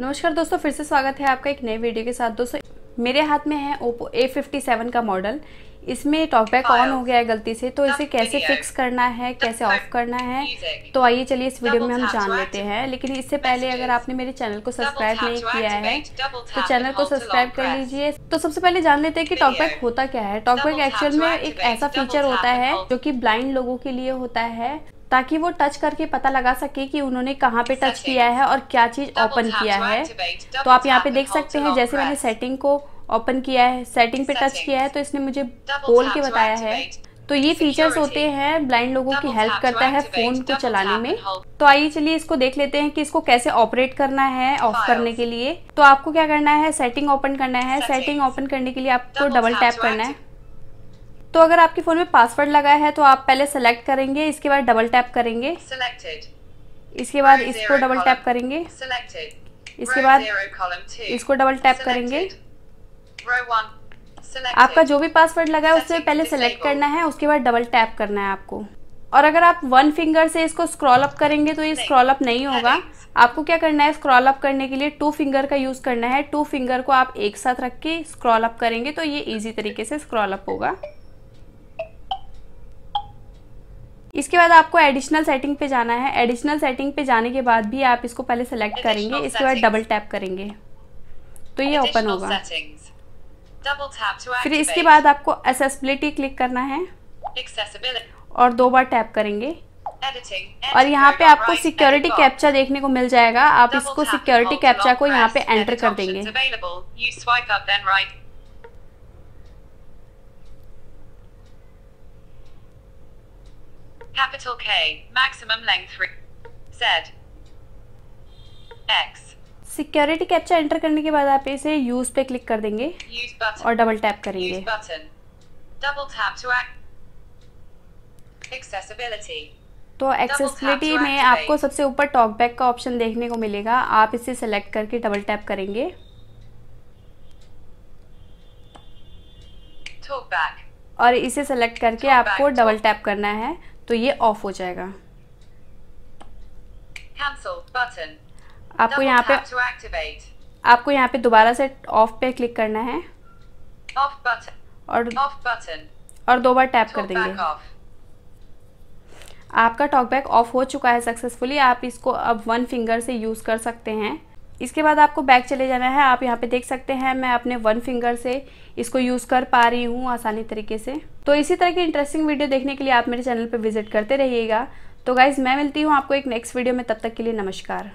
नमस्कार दोस्तों फिर से स्वागत है आपका एक नए वीडियो के साथ दोस्तों मेरे हाथ में है ओप्पो सेवन का मॉडल इसमें टॉकबैक ऑन हाँ, हो गया है गलती से तो इसे कैसे फिक्स करना है कैसे ऑफ करना है तो आइए चलिए इस वीडियो में हम जान लेते हैं लेकिन इससे पहले अगर आपने मेरे चैनल को सब्सक्राइब नहीं किया है तो चैनल को सब्सक्राइब कर लीजिए तो सबसे पहले जान लेते हैं कि टॉकबैक होता क्या है टॉकबैक एक्चुअल में एक ऐसा फीचर होता है जो कि ब्लाइंड लोगों के लिए होता है ताकि वो टच करके पता लगा सके कि उन्होंने कहाँ पे टच किया है और क्या चीज़ ओपन तो किया है तो आप यहाँ पे देख सकते हैं जैसे मैंने सेटिंग को ओपन किया है सेटिंग पे टच किया है तो इसने मुझे बोल के बताया है तो ये फीचर्स होते हैं ब्लाइंड लोगों की हेल्प करता है फोन को चलाने में तो आइए चलिए इसको देख लेते हैं कि इसको कैसे ऑपरेट करना है ऑफ करने के लिए तो आपको क्या करना है सेटिंग ओपन करना है सेटिंग ओपन करने के लिए आपको डबल टैप करना है तो अगर आपके फ़ोन में पासवर्ड लगाया है तो आप पहले सेलेक्ट करेंगे इसके बाद डबल टैप करेंगे इसके बाद इसको डबल टैप करेंगे इसके बाद इसको डबल टैप करेंगे आपका जो भी पासवर्ड लगा है उससे पहले सेलेक्ट करना है उसके बाद डबल टैप करना है आपको और अगर आप वन फिंगर से इसको स्क्रॉल अप करेंगे तो ये स्क्रॉल अप नहीं होगा आपको क्या करना है स्क्रॉल अप करने के लिए टू फिंगर का यूज़ करना है टू फिंगर को आप एक साथ रख के स्क्रॉल अप करेंगे तो ये इजी तरीके से स्क्रॉल अप होगा इसके बाद आपको एडिशनल सेटिंग पे जाना है एडिशनल सेटिंग पे जाने के बाद भी आप इसको पहले सेलेक्ट करेंगे इसके बाद डबल टैप करेंगे तो ये ओपन होगा फिर इसके बाद आपको एसेसबिलिटी क्लिक करना है और दो बार टैप करेंगे और यहाँ पे आपको सिक्योरिटी कैप्चा देखने को मिल जाएगा आप इसको सिक्योरिटी कैप्चा को यहाँ पे एंटर कर देंगे Capital K, maximum length Z, X. Security captcha enter करने के बाद आप इसे यूज पे क्लिक कर देंगे और डबल टैप करेंगे तो एक्सेसिबिलिटी में आपको सबसे ऊपर टॉकबैक का ऑप्शन देखने को मिलेगा आप इसे सेलेक्ट करके डबल टैप करेंगे और इसे सेलेक्ट करके आपको डबल टैप करना है तो ये ऑफ हो जाएगा आपको यहाँ पे आपको यहाँ पे दोबारा से ऑफ पे क्लिक करना है और और दो बार टैप कर देंगे आपका टॉकबैक ऑफ हो चुका है सक्सेसफुली आप इसको अब वन फिंगर से यूज़ कर सकते हैं इसके बाद आपको बैक चले जाना है आप यहाँ पे देख सकते हैं मैं अपने वन फिंगर से इसको यूज़ कर पा रही हूँ आसानी तरीके से तो इसी तरह की इंटरेस्टिंग वीडियो देखने के लिए आप मेरे चैनल पर विजिट करते रहिएगा तो गाइज़ मैं मिलती हूँ आपको एक नेक्स्ट वीडियो में तब तक के लिए नमस्कार